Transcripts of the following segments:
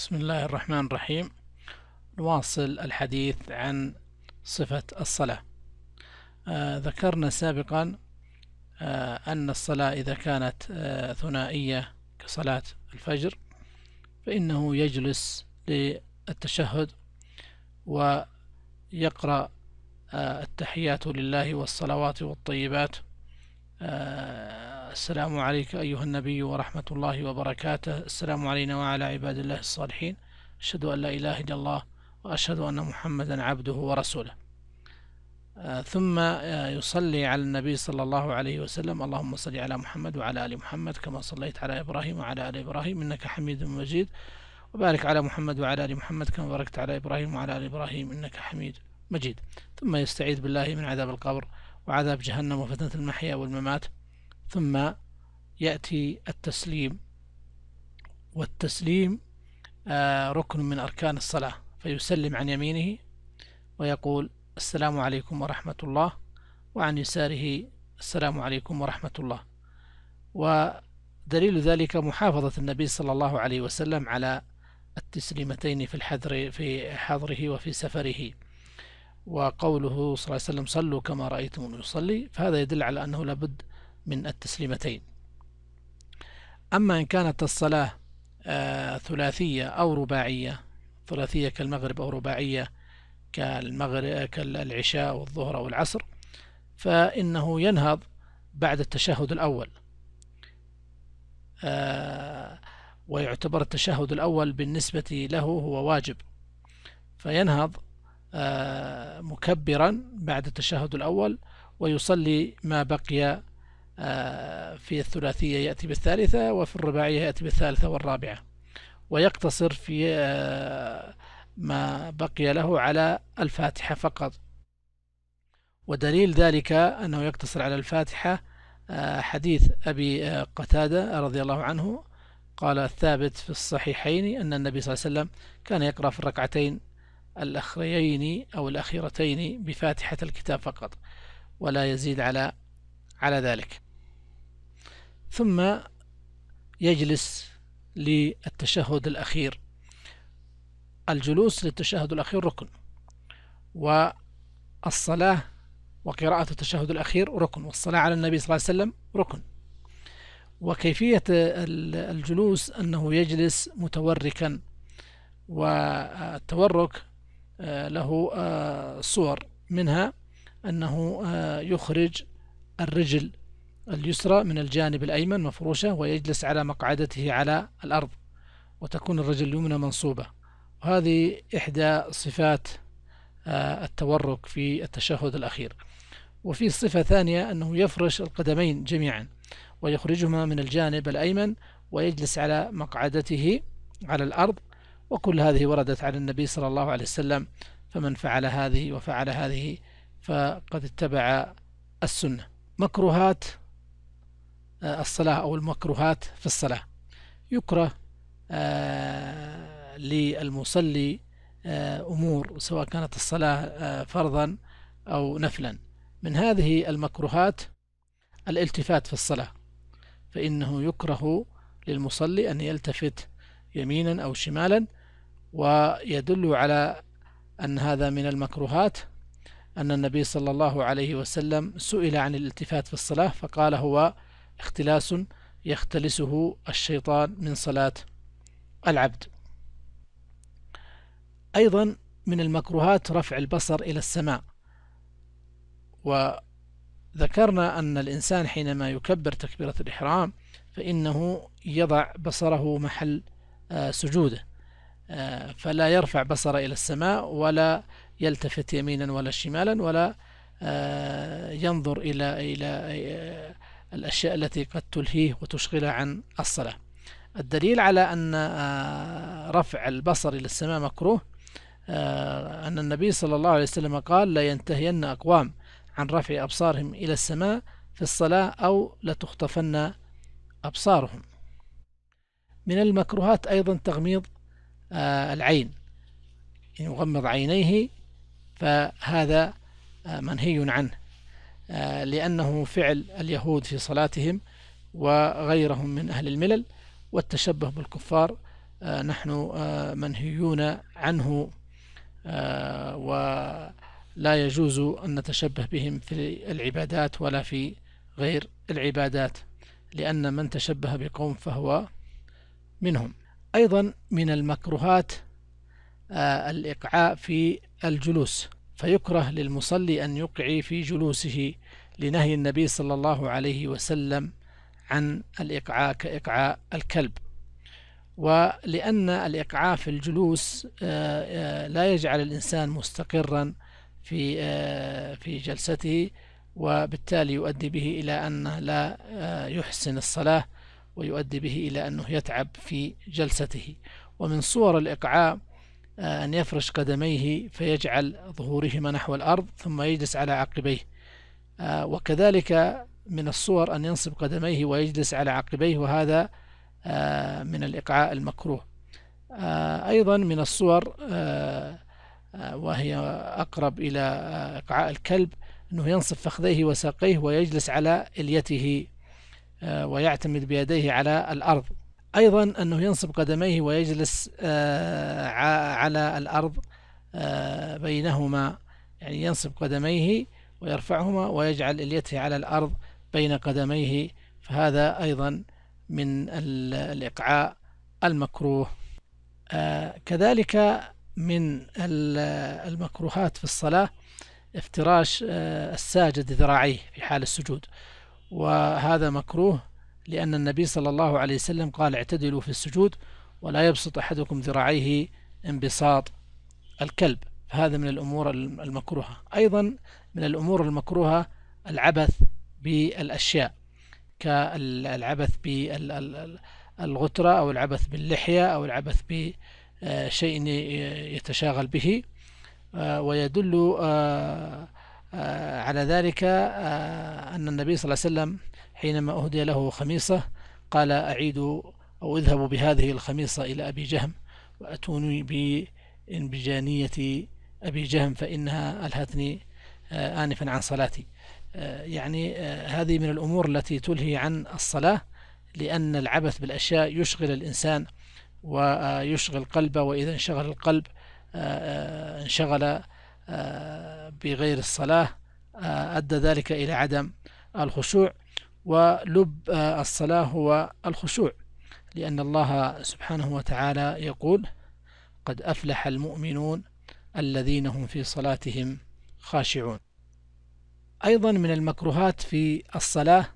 بسم الله الرحمن الرحيم نواصل الحديث عن صفة الصلاة آه ذكرنا سابقا آه أن الصلاة إذا كانت آه ثنائية كصلاة الفجر فإنه يجلس للتشهد ويقرأ آه، التحيات لله والصلوات والطيبات آه، السلام عليك أيها النبي ورحمة الله وبركاته السلام علينا وعلى عباد الله الصالحين أشهد أن لا إله إلا الله وأشهد أن محمدا عبده ورسوله آه، ثم آه، يصلي على النبي صلى الله عليه وسلم اللهم صل على محمد وعلى آل محمد كما صليت على إبراهيم وعلى آل إبراهيم إنك حميد مجيد وبارك على محمد وعلى آل محمد كما باركت على إبراهيم وعلى آل إبراهيم إنك حميد مجيد ثم يستعيذ بالله من عذاب القبر وعذاب جهنم وفتنة المحيا والممات ثم يأتي التسليم والتسليم آه، ركن من أركان الصلاة فيسلم عن يمينه ويقول السلام عليكم ورحمة الله وعن يساره السلام عليكم ورحمة الله ودليل ذلك محافظة النبي صلى الله عليه وسلم على التسليمتين في الحذر في حضره وفي سفره وقوله صلى الله عليه وسلم صلوا كما رأيتم يصلي فهذا يدل على أنه لابد من التسليمتين أما إن كانت الصلاة آه ثلاثية أو رباعية ثلاثية كالمغرب أو رباعية كالمغرب كالعشاء والظهر أو العصر فإنه ينهض بعد التشهد الأول آه ويعتبر التشهد الأول بالنسبة له هو واجب فينهض آه، مكبرا بعد التشهد الأول ويصلي ما بقي آه، في الثلاثية يأتي بالثالثة وفي الرباعية يأتي بالثالثة والرابعة ويقتصر في آه، ما بقي له على الفاتحة فقط ودليل ذلك أنه يقتصر على الفاتحة حديث أبي قتادة رضي الله عنه قال الثابت في الصحيحين أن النبي صلى الله عليه وسلم كان يقرأ في الركعتين الأخريين أو الأخيرتين بفاتحة الكتاب فقط ولا يزيد على على ذلك ثم يجلس للتشهد الأخير الجلوس للتشهد الأخير ركن والصلاة وقراءة التشهد الأخير ركن والصلاة على النبي صلى الله عليه وسلم ركن وكيفية الجلوس أنه يجلس متوركا والتورك آه، له آه، صور منها أنه آه، يخرج الرجل اليسرى من الجانب الأيمن مفروشة ويجلس على مقعدته على الأرض وتكون الرجل اليمنى منصوبة وهذه إحدى صفات التورك في التشهد الأخير وفي صفة ثانية أنه يفرش القدمين جميعا ويخرجهما من الجانب الأيمن ويجلس على مقعدته على الأرض وكل هذه وردت عن النبي صلى الله عليه وسلم فمن فعل هذه وفعل هذه فقد اتبع السنة مكروهات آه، الصلاة أو المكروهات في الصلاة يكره آه، للمصلي آه، أمور سواء كانت الصلاة فرضا أو نفلا من هذه المكروهات الالتفات في الصلاة فإنه يكره للمصلي أن يلتفت يمينا أو شمالا ويدل على أن هذا من المكروهات أن النبي صلى الله عليه وسلم سئل عن الالتفات في الصلاة فقال هو اختلاس يختلسه الشيطان من صلاة العبد أيضا من المكروهات رفع البصر إلى السماء وذكرنا أن الإنسان حينما يكبر تكبيرة الإحرام فإنه يضع بصره محل آه، سجوده فلا يرفع بصره إلى السماء ولا يلتفت يمينا ولا شمالا ولا آه، ينظر إلى إلى آه، الأشياء التي قد تلهيه وتشغله عن الصلاة الدليل على أن آه، رفع البصر إلى السماء مكروه أن النبي صلى الله عليه وسلم قال لا ينتهين أقوام عن رفع أبصارهم إلى السماء في الصلاة أو لتخطفن أبصارهم من المكروهات أيضا تغميض آه، العين يغمض عينيه فهذا آه، منهي عنه آه، لأنه فعل اليهود في صلاتهم وغيرهم من أهل الملل والتشبه بالكفار نحن منهيون عنه ولا يجوز أن نتشبه بهم في العبادات ولا في غير العبادات لأن من تشبه بقوم فهو منهم أيضا من المكروهات آه، الإقعاء في الجلوس فيكره للمصلي أن يقعي في جلوسه لنهي النبي صلى الله عليه وسلم عن الإقعاء كإقعاء الكلب ولأن الإقعاء في الجلوس آه، آه، لا يجعل الإنسان مستقرا في في جلسته وبالتالي يؤدي به إلى أنه لا يحسن الصلاة ويؤدي به إلى أنه يتعب في جلسته ومن صور الإقعاء آه، أن يفرش قدميه فيجعل ظهورهما نحو الأرض ثم يجلس على عقبيه آه، وكذلك من الصور أن ينصب قدميه ويجلس على عقبيه وهذا آه، من الإقعاء المكروه أيضا من الصور وهي أقرب إلى إقعاء الكلب أنه ينصب فخذيه وساقيه ويجلس على إليته آه، ويعتمد بيديه على الأرض أيضا أنه ينصب قدميه ويجلس آه، على الأرض آه، بينهما يعني ينصب قدميه ويرفعهما ويجعل إليته على الأرض بين قدميه فهذا أيضا من الإقعاء المكروه كذلك من المكروهات في الصلاة افتراش الساجد ذراعيه في حال السجود وهذا مكروه لأن النبي صلى الله عليه وسلم قال اعتدلوا في السجود ولا يبسط أحدكم ذراعيه انبساط الكلب هذا من الأمور المكروهة أيضا من الأمور المكروهة العبث بالأشياء كالعبث بالغترة أو العبث باللحية أو العبث بشيء يتشاغل به ويدل آه، آه، على ذلك آه، أن النبي صلى الله عليه وسلم حينما أهدي له خميصة قال أعيدوا أو اذهبوا بهذه الخميصة إلى أبي جهم وأتوني بإنبجانية أبي جهم فإنها ألهتني آه، آنفا عن صلاتي يعني هذه من الأمور التي تلهي عن الصلاة لأن العبث بالأشياء يشغل الإنسان ويشغل قلبه وإذا انشغل القلب انشغل بغير الصلاة آه، أدى ذلك إلى عدم الخشوع ولب آه، الصلاة هو الخشوع لأن الله سبحانه وتعالى يقول قد أفلح المؤمنون الذين هم في صلاتهم خاشعون أيضا من المكروهات في الصلاة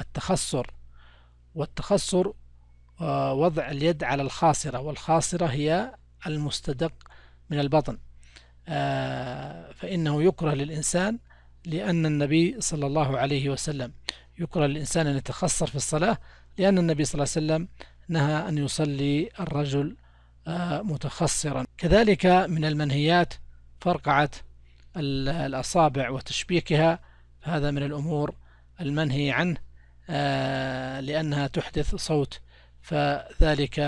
التخصر والتخصر آه، وضع اليد على الخاصرة والخاصرة هي المستدق من البطن آه، فإنه يكره للإنسان لأن النبي صلى الله عليه وسلم يكره للإنسان أن يتخصر في الصلاة لأن النبي صلى الله عليه وسلم نهى أن يصلي الرجل آه، متخصرا كذلك من المنهيات فرقعة الأصابع وتشبيكها هذا من الأمور المنهي عنه آه، لأنها تحدث صوت فذلك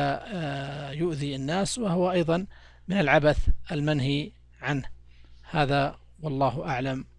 يؤذي الناس وهو أيضا من العبث المنهي عنه هذا والله أعلم